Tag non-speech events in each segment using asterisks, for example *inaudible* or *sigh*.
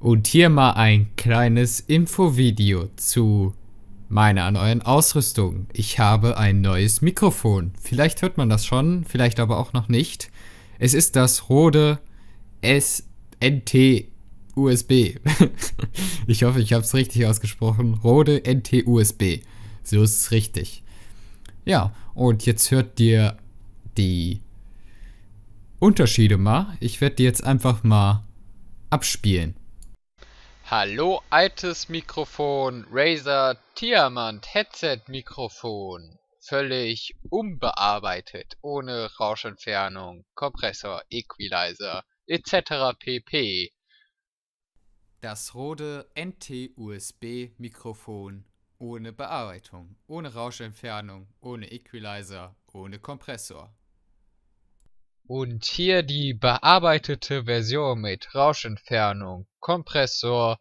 Und hier mal ein kleines Infovideo zu meiner neuen Ausrüstung. Ich habe ein neues Mikrofon. Vielleicht hört man das schon, vielleicht aber auch noch nicht. Es ist das Rode SNT USB. *laughs* ich hoffe, ich habe es richtig ausgesprochen. Rode NT USB. So ist es richtig. Ja, und jetzt hört dir die Unterschiede mal. Ich werde die jetzt einfach mal abspielen. Hallo altes Mikrofon, Razer Diamant Headset Mikrofon. Völlig unbearbeitet, ohne Rauschentfernung, Kompressor, Equalizer etc. pp. Das Rode NT-USB Mikrofon ohne Bearbeitung, ohne Rauschentfernung, ohne Equalizer, ohne Kompressor. Und hier die bearbeitete Version mit Rauschentfernung, Kompressor,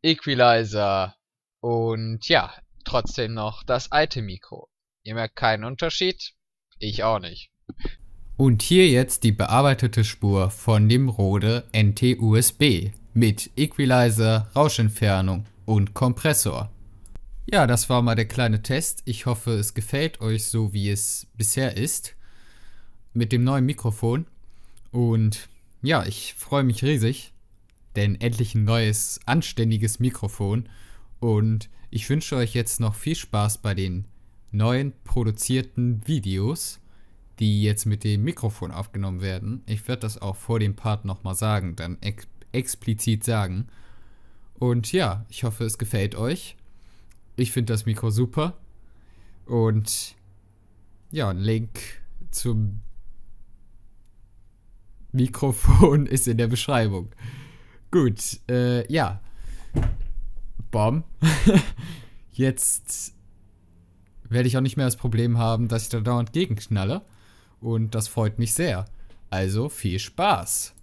Equalizer und ja, trotzdem noch das alte Mikro. Ihr merkt keinen Unterschied? Ich auch nicht. Und hier jetzt die bearbeitete Spur von dem Rode NT-USB mit Equalizer, Rauschentfernung und Kompressor. Ja, das war mal der kleine Test. Ich hoffe, es gefällt euch so, wie es bisher ist mit dem neuen Mikrofon. Und ja, ich freue mich riesig, denn endlich ein neues, anständiges Mikrofon. Und ich wünsche euch jetzt noch viel Spaß bei den neuen produzierten Videos, die jetzt mit dem Mikrofon aufgenommen werden. Ich werde das auch vor dem Part nochmal sagen, dann ex explizit sagen. Und ja, ich hoffe, es gefällt euch. Ich finde das Mikro super. Und ja, Link zum Mikrofon *laughs* ist in der Beschreibung. Gut, äh, ja. Bom. *laughs* Jetzt werde ich auch nicht mehr das Problem haben, dass ich da dauernd gegenknalle. Und das freut mich sehr. Also viel Spaß.